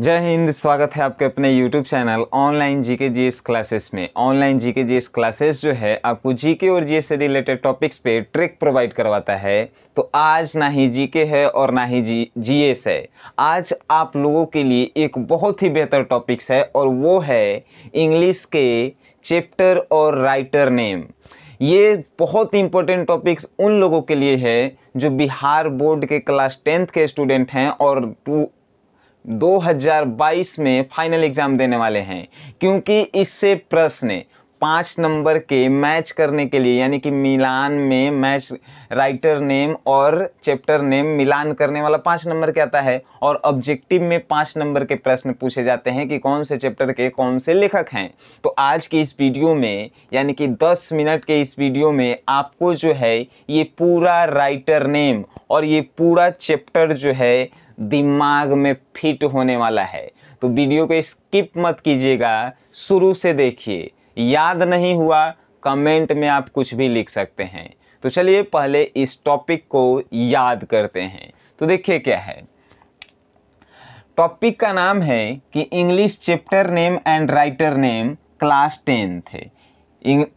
जय हिंद स्वागत है आपके अपने YouTube channel online G K G S classes में online G K G S classes जो है आपको जी के और जी से रिलेटेड टॉपिक्स पे ट्रिक प्रोवाइड करवाता है तो आज ना ही जी के है और ना ही जी जी एस है आज आप लोगों के लिए एक बहुत ही बेहतर टॉपिक्स है और वो है इंग्लिश के चैप्टर और राइटर नेम ये बहुत इंपॉर्टेंट टॉपिक्स उन लोगों के लिए है जो बिहार बोर्ड के क्लास टेंथ के स्टूडेंट हैं और टू 2022 में फाइनल एग्ज़ाम देने वाले हैं क्योंकि इससे प्रश्न पाँच नंबर के मैच करने के लिए यानी कि मिलान में मैच राइटर नेम और चैप्टर नेम मिलान करने वाला पाँच नंबर के आता है और ऑब्जेक्टिव में पाँच नंबर के प्रश्न पूछे जाते हैं कि कौन से चैप्टर के कौन से लेखक हैं तो आज की इस वीडियो में यानी कि दस मिनट के इस वीडियो में आपको जो है ये पूरा राइटर नेम और ये पूरा चैप्टर जो है दिमाग में फिट होने वाला है तो वीडियो को स्किप मत कीजिएगा शुरू से देखिए याद नहीं हुआ कमेंट में आप कुछ भी लिख सकते हैं तो चलिए पहले इस टॉपिक को याद करते हैं तो देखिए क्या है टॉपिक का नाम है कि English chapter name and writer name class ten the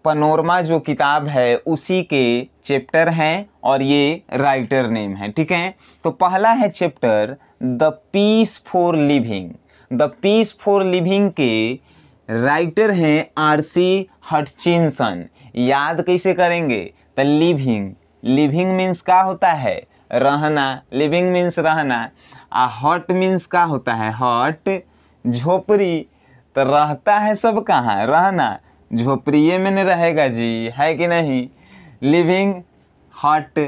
panorama जो किताब है उसी के चैप्टर हैं और ये राइटर नेम है ठीक है तो पहला है chapter the peace for living the peace for living के राइटर हैं आर सी हटचिनसन याद कैसे करेंगे द लिविंग लिविंग मीन्स क्या होता है रहना लिविंग मीन्स रहना आ हट मीन्स क्या होता है हट झोपड़ी तो रहता है सब कहाँ रहना झोपड़िए में न रहेगा जी है कि नहीं लिविंग हट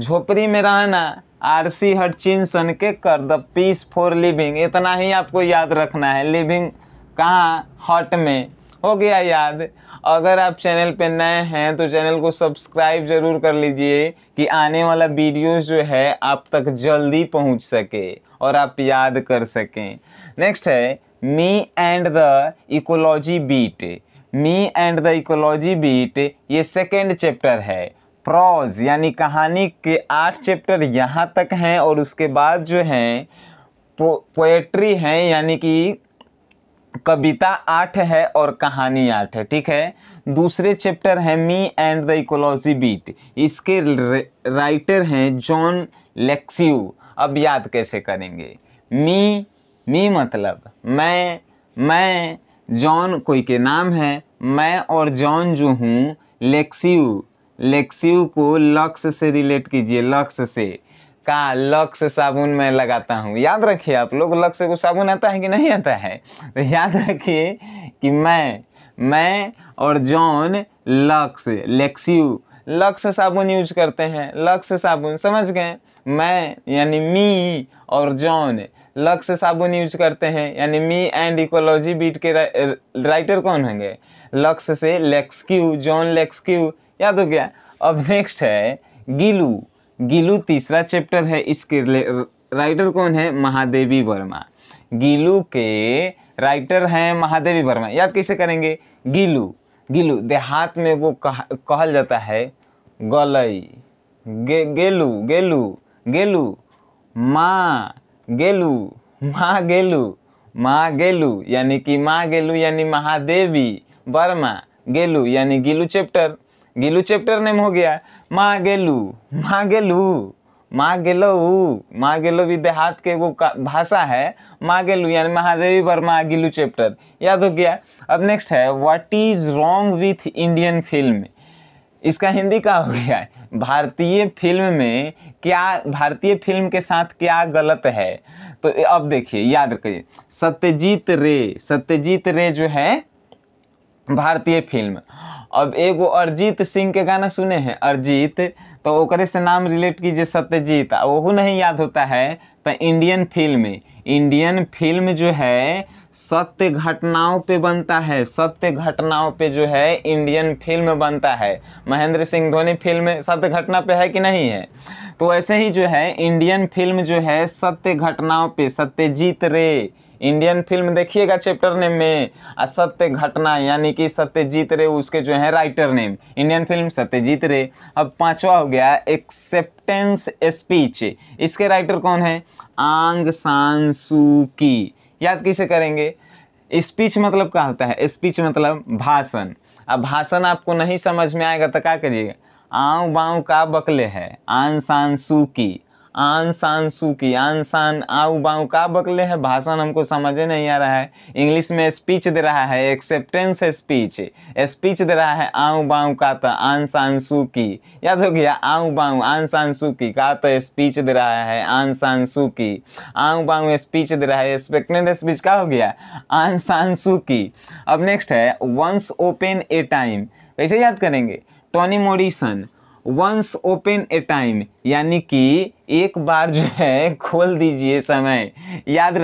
झोपड़ी में रहना आर सी हट चिन सन के कर द पीस फॉर लिविंग इतना ही आपको याद रखना है लिविंग कहाँ हट में हो गया याद अगर आप चैनल पर नए हैं तो चैनल को सब्सक्राइब ज़रूर कर लीजिए कि आने वाला वीडियोस जो है आप तक जल्दी पहुंच सके और आप याद कर सकें नेक्स्ट है me and the ecology bit me and the ecology bit ये सेकेंड चैप्टर है प्रॉज यानी कहानी के आठ चैप्टर यहाँ तक हैं और उसके बाद जो हैं पो, पोएट्री हैं यानी कि कविता आठ है और कहानी आठ है ठीक है दूसरे चैप्टर हैं me and the ecology bit इसके राइटर हैं जॉन लेक्सियू अब याद कैसे करेंगे मी मी मतलब मैं मैं जॉन कोई के नाम है मैं और जॉन जो हूँ लेक्सियू लेक्सियू को लक्स से रिलेट कीजिए लक्स से का लक्स साबुन मैं लगाता हूँ याद रखिए आप लोग लक्स को साबुन आता है कि नहीं आता है तो याद रखिए कि मैं मैं और जॉन लक्स लेक्सियू लक्स साबुन यूज करते हैं लक्स साबुन समझ गए मैं यानी मी और जॉन लक्स साबुन यूज करते हैं यानी मी एंड इकोलॉजी बीट के रा, राइटर कौन होंगे लक्स से लेक्सक्यू जॉन लेक्सक्यू याद हो गया अब नेक्स्ट है गिलू गिलू तीसरा चैप्टर है इसके राइटर कौन है महादेवी वर्मा गिलू के राइटर हैं महादेवी वर्मा याद कैसे करेंगे गिलू गिलू देहात में वो कह, कहल जाता है गलई गे गेलू गेलू गेलू माँ गेलू माँ गेलू माँ गेलू यानी कि माँ गेलू यानी महादेवी वर्मा गेलू यानी Gillu chapter Gillu chapter name हो गया माँ गेलू माँ गेलू माँ गेलो माँ गेलो भी देहात के एगो भाषा है माँ गेलू यानी महादेवी वर्मा गिलू चैप्टर याद हो गया अब नेक्स्ट है what is wrong with Indian film इसका हिंदी का हो गया भारतीय फिल्म में क्या भारतीय फिल्म के साथ क्या गलत है तो अब देखिए याद रखिए सत्यजीत रे सत्यजीत रे जो है भारतीय फिल्म अब एगो अरिजीत सिंह के गाना सुने हैं अरिजीत तो ओकरे से नाम रिलेट कीजिए सत्यजीत वह नहीं याद होता है तो इंडियन फिल्म इंडियन फिल्म जो है सत्य घटनाओं पे बनता है सत्य घटनाओं पे जो है इंडियन फिल्म बनता है महेंद्र सिंह धोनी फिल्म सत्य घटना पे है कि नहीं है तो ऐसे ही जो है इंडियन फिल्म जो है सत्य घटनाओं पे सत्यजीत रे इंडियन फिल्म देखिएगा चैप्टर नेम में असत्य घटना यानी कि सत्यजीत रे उसके जो है writer name Indian film Satyajit Ray अब पांचवा हो गया एक्सेप्टेंस स्पीच इसके राइटर कौन है आंग सांसू की याद कैसे करेंगे स्पीच मतलब क्या होता है स्पीच मतलब भाषण अब भाषण आपको नहीं समझ में आएगा तो क्या करिएगा आऊँ बाऊँ का बकले है आन शान सू की आन शान सू की आन शान आऊ बाऊ का बकले है भाषण हमको समझे नहीं आ रहा है इंग्लिश में स्पीच दे रहा है एक्सेप्टेंस स्पीच स्पीच दे रहा है आऊ बाऊ का तो आन शान सू की याद हो गया आऊ बाऊ आन शान सू की का तो स्पीच दे रहा है आन शान सू की आऊ बाऊ स्पीच दे रहा है एक्सपेक्टेंट स्पीच का हो गया आन शान सू की अब नेक्स्ट है वंस ओपन ए टाइम कैसे याद करेंगे Toni Morrison once upon a time यानी कि एक बार जो है खोल दीजिए समय याद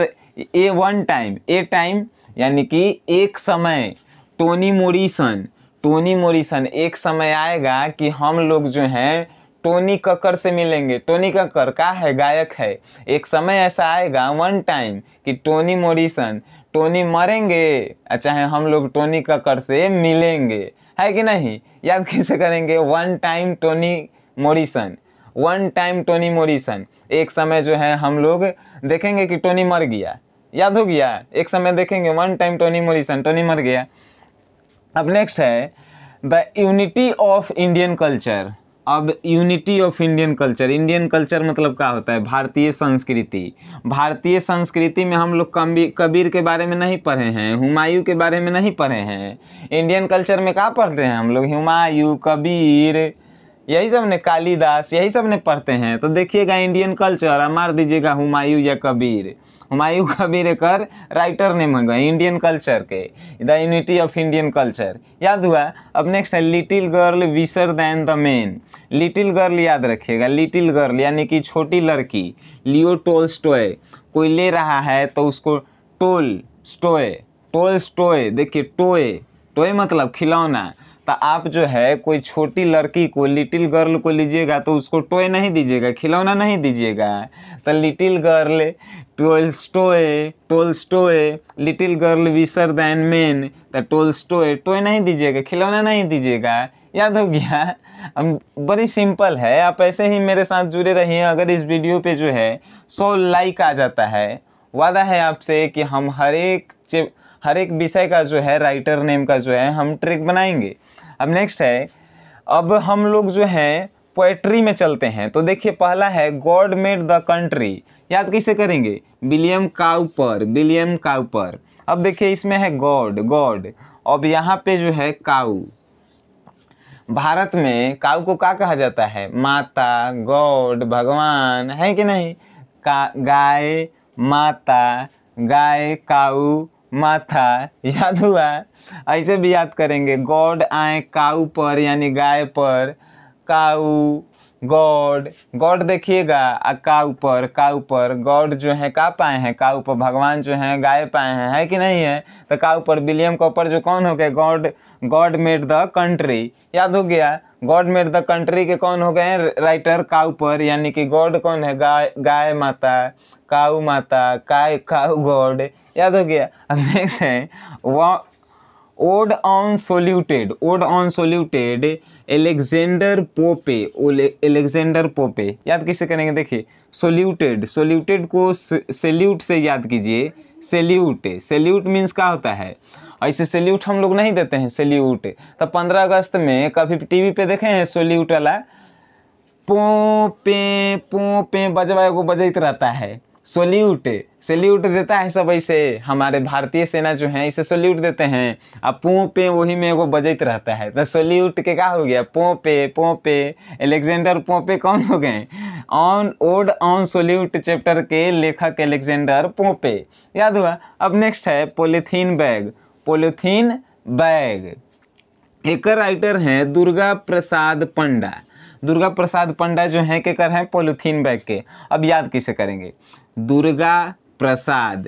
a one time a time यानी कि एक समय टोनी मोरिसन टोनी मोरिसन एक समय आएगा कि हम लोग जो हैं टोनी कक्कर से मिलेंगे टोनी कक्कर का है गायक है एक समय ऐसा आएगा वन टाइम कि टोनी मोरिसन टोनी मरेंगे चाहे अच्छा हम लोग टोनी कक्कर से मिलेंगे है कि नहीं या आप कैसे करेंगे one time Toni Morrison one time Toni Morrison एक समय जो है हम लोग देखेंगे कि टोनी मर गया याद हो गया एक समय देखेंगे one time Toni Morrison Toni मर गया अब नेक्स्ट है the unity of Indian culture अब unity of Indian culture Indian culture मतलब क्या होता है भारतीय संस्कृति भारतीय संस्कृति में हम लोग कबीर कबीर के बारे में नहीं पढ़े हैं हुमायूं के बारे में नहीं पढ़े हैं इंडियन कल्चर में क्या पढ़ते हैं हम लोग हुमायूं कबीर यही सब ने कालिदास यही सब ने पढ़ते हैं तो देखिएगा इंडियन कल्चर मार दीजिएगा हुमायूं या कबीर हुमायूं कबीर कर राइटर नेम है इंडियन कल्चर के the unity of Indian culture याद हुआ अब नेक्स्ट है little girl wiser than the man little girl याद रखिएगा लिटिल गर्ल यानी कि छोटी लड़की लियो टोल स्टोय कोई ले रहा है तो उसको टोल स्टोय टोल स्टोय देखिए टोय टोय मतलब खिलौना तो आप जो है कोई छोटी लड़की को लिटिल गर्ल को लीजिएगा तो उसको टॉय नहीं दीजिएगा खिलौना नहीं दीजिएगा तो little girl Tolstoy Tolstoy little girl wiser than men the Tolstoy toy नहीं दीजिएगा खिलौना नहीं दीजिएगा याद हो गया हम बड़ी सिंपल है आप ऐसे ही मेरे साथ जुड़े रहिए अगर इस वीडियो पे जो है सौ लाइक आ जाता है वादा है आपसे कि हम हर एक हर एक विषय का जो है राइटर नेम का जो है हम ट्रिक बनाएंगे अब नेक्स्ट है अब हम लोग जो हैं पोएट्री में चलते हैं तो देखिए पहला है गॉड मेड द कंट्री याद कैसे करेंगे विलियम काउपर विलियम काउपर अब देखिए इसमें है गॉड गॉड अब यहाँ पे जो है काऊ भारत में काऊ को क्या कहा जाता है माता गॉड भगवान है कि नहीं का गाय माता गाय काऊ माथा याद हुआ ऐसे भी याद करेंगे गॉड आए काऊ पर यानी गाय पर काऊ गॉड गॉड देखिएगा काऊ पर काऊ पर गॉड जो है का पाए हैं काऊ पर भगवान जो है गाय पाए हैं है कि नहीं है तो काऊ पर विलियम कॉपर जो कौन हो गए God God made the country याद हो गया गॉड मेड द कंट्री के कौन हो गए राइटर काऊ पर यानी कि गॉड कौन है गाय गाय माता काऊ माता काय काऊ गॉड याद हो गया अब नेक्स्ट है वॉ ode on solitude ode on solitude Alexander Pope Alexander Pope याद कैसे करेंगे देखिए सोल्यूटेड सोल्यूटेड को सेल्यूट से याद कीजिए सेल्यूट सेल्यूट मीन्स क्या होता है ऐसे सेल्यूट हम लोग नहीं देते हैं सेल्यूट तो पंद्रह अगस्त में कभी टीवी पे देखे हैं सोल्यूट वाला पोपे पोपे बजवा को बजत रहता है सोल्यूट सल्यूट देता है सब ऐसे हमारे भारतीय सेना जो है इसे सोल्यूट देते हैं अब पों पे वही में वो बजत रहता है तो सोल्यूट के क्या हो गया पो पे पो पे एलेक्जेंडर पो पे कौन हो गए on ode on solitude chapter के लेखक एलेक्जेंडर पो पे याद हुआ अब नेक्स्ट है पोलीथीन बैग पोलिथीन बैग एक राइटर हैं दुर्गा प्रसाद पंडा दुर्गा प्रसाद पंडा जो हैं के कर हैं पोलिथीन बैग के अब याद कैसे करेंगे दुर्गा प्रसाद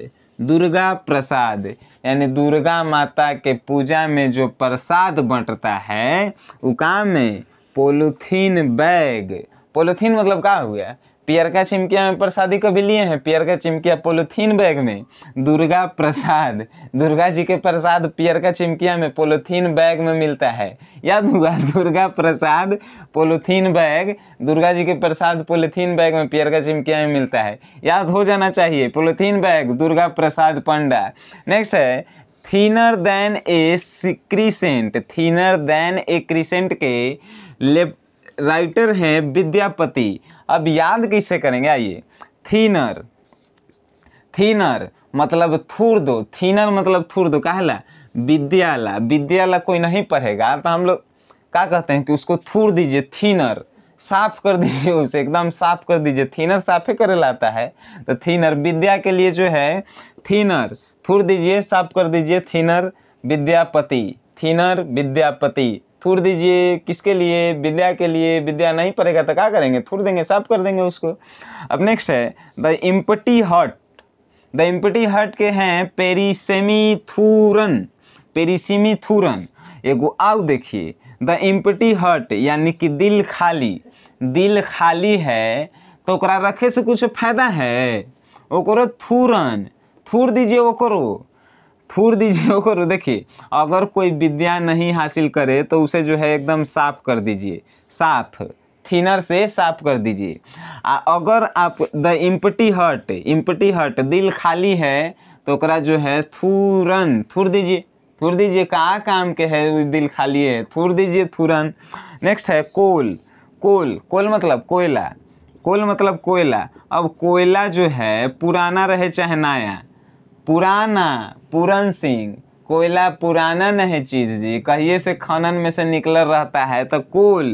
दुर्गा प्रसाद यानी दुर्गा माता के पूजा में जो प्रसाद बंटता है उका में पोलोथीन बैग पोलोथीन मतलब क्या हो गया पियर का चिमकिया में प्रसादी कभी लिए हैं पियर का चिमकिया पोलोथीन बैग में दुर्गा प्रसाद दुर्गा जी के प्रसाद पियर का चिमकिया में पोलोथीन बैग में मिलता है याद हुआ दुर्गा प्रसाद पोलोथीन बैग दुर्गा जी के प्रसाद पोलोथीन बैग में पियर का चिमकिया में मिलता है याद हो जाना चाहिए polythene bag Durga Prasad Panda next है thinner than a crescent thinner than a crescent के लेप राइटर हैं विद्यापति अब याद कैसे करेंगे आइए थीनर थीनर मतलब थूर दो थीनर मतलब थूर दो कहला विद्याला विद्याला कोई नहीं पढ़ेगा तो हम लोग क्या कहते हैं कि उसको थूर दीजिए थीनर साफ कर दीजिए उसे एकदम साफ कर दीजिए थीनर साफे कर लाता है तो थीनर विद्या के लिए जो है थीनर थूर दीजिए साफ कर दीजिए थीनर विद्यापति थीनर विद्यापति थूर दीजिए किसके लिए विद्या के लिए विद्या नहीं पड़ेगा तो क्या करेंगे थूर देंगे साफ कर देंगे उसको अब नेक्स्ट है the empty hut the empty hut के हैं पेरीसेमी थूरन पेरीसिमी थूरन एगो आओ देखिए द इम्पटी हट यानी कि दिल खाली दिल खाली है तो रखे से कुछ फायदा है ओकरो थूरन थूर दीजिए ओकरो फूर दीजिए और देखिए अगर कोई विद्या नहीं हासिल करे तो उसे जो है एकदम साफ कर दीजिए साफ थिनर से साफ कर दीजिए अगर आप the empty heart empty heart दिल खाली है तो ओकरा जो है थुरन थुर दीजिए थुर दीजिए कहा काम के है दिल खाली है थुर दीजिए थुरन नेक्स्ट है कोल कोल कोल मतलब कोयला कोल मतलब कोयला अब कोयला जो है पुराना रहे चाहे नया पुराना पूरन सिंह कोयला पुराना नहीं चीज जी कहिए से खनन में से निकल रहता है तो कुल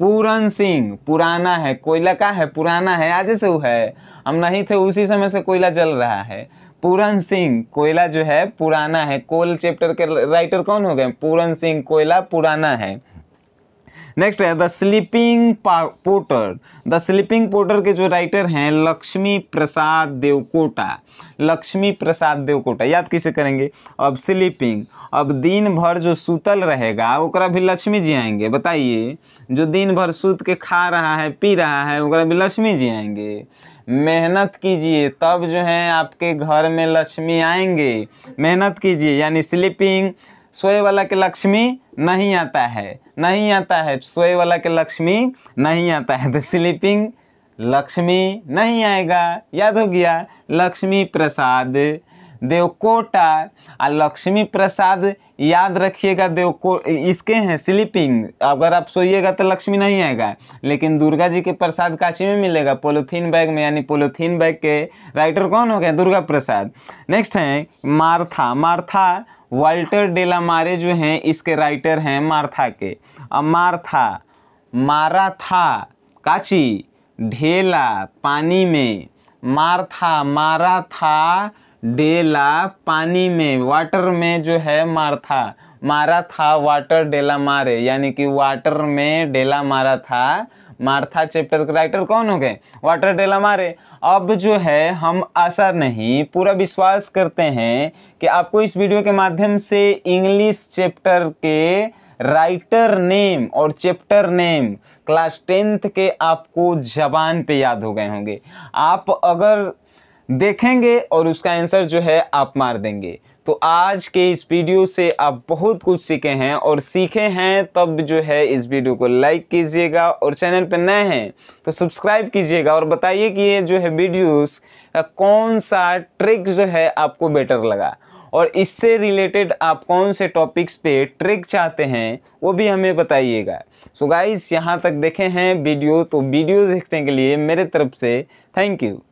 पूरन सिंह पुराना है कोयला का है पुराना है आज से वो है हम नहीं थे उसी समय से कोयला जल रहा है पूरन सिंह कोयला जो है पुराना है कोल चैप्टर के राइटर कौन हो गए पूरन सिंह कोयला पुराना है नेक्स्ट है the sleeping porter the sleeping porter के जो राइटर हैं लक्ष्मी प्रसाद देवकोटा लक्ष्मी प्रसाद देवकोटा याद किसे करेंगे अब स्लीपिंग अब दिन भर जो सूतल रहेगा ओकरा भी लक्ष्मी जी आएंगे बताइए जो दिन भर सूत के खा रहा है पी रहा है ओकरा भी लक्ष्मी जी आएंगे मेहनत कीजिए तब जो है आपके घर में लक्ष्मी आएंगे मेहनत कीजिए यानी स्लीपिंग सोए वाला के लक्ष्मी नहीं आता है नहीं आता है सोए वाला के लक्ष्मी नहीं आता है तो स्लीपिंग लक्ष्मी नहीं आएगा याद हो गया लक्ष्मी प्रसाद देवकोटा और लक्ष्मी प्रसाद याद रखिएगा देवको इसके हैं स्लीपिंग अगर आप सोइएगा तो लक्ष्मी नहीं आएगा लेकिन दुर्गा जी के प्रसाद काची में मिलेगा पोलोथीन बैग में यानी पोलोथीन बैग के राइटर कौन हो गए दुर्गा प्रसाद नेक्स्ट है मार्था मार्था वाल्टर डेलामारे जो हैं इसके राइटर हैं मार्था के अब मारा था काची ढेला पानी में मार्था मारा था डेला पानी में वाटर में जो है मार्था मारा था वाटर डेला मारे यानी कि वाटर में डेला मारा था मार्था चैप्टर के राइटर कौन हो गए वाटर डेलामारे अब जो है हम आशा नहीं पूरा विश्वास करते हैं कि आपको इस वीडियो के माध्यम से इंग्लिश चैप्टर के राइटर नेम और चैप्टर नेम क्लास टेंथ के आपको जबान पे याद हो गए होंगे आप अगर देखेंगे और उसका आंसर जो है आप मार देंगे तो आज के इस वीडियो से आप बहुत कुछ सीखे हैं और सीखे हैं तब जो है इस वीडियो को लाइक कीजिएगा और चैनल पर नए हैं तो सब्सक्राइब कीजिएगा और बताइए कि ये जो है वीडियोस का कौन सा ट्रिक जो है आपको बेटर लगा और इससे रिलेटेड आप कौन से टॉपिक्स पे ट्रिक चाहते हैं वो भी हमें बताइएगा सो गाइस यहाँ तक देखे हैं वीडियो तो वीडियो देखने के लिए मेरे तरफ से थैंक यू